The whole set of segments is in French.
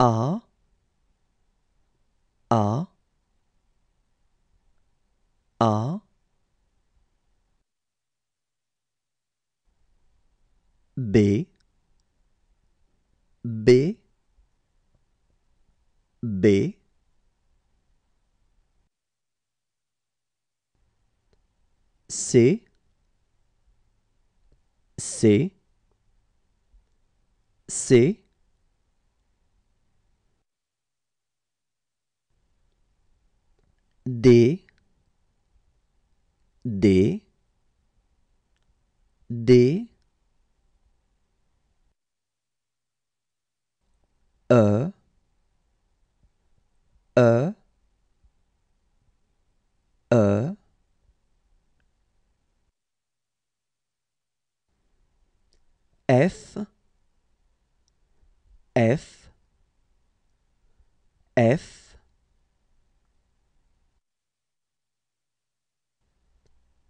A A A B B B C C C D D D E E E F F F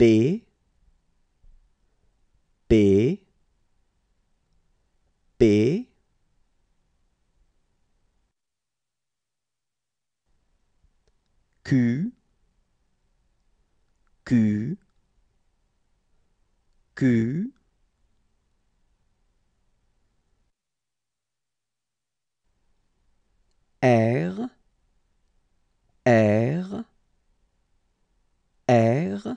B P P Q Q Q R R R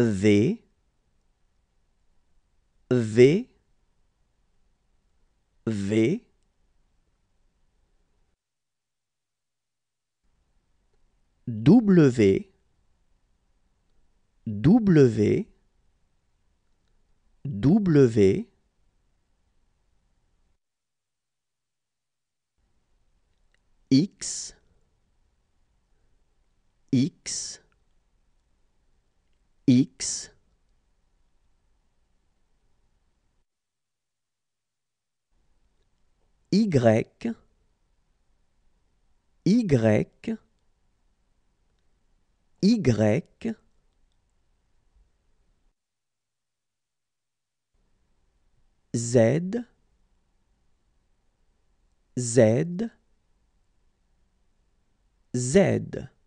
V V V W W W X X x y y y z z z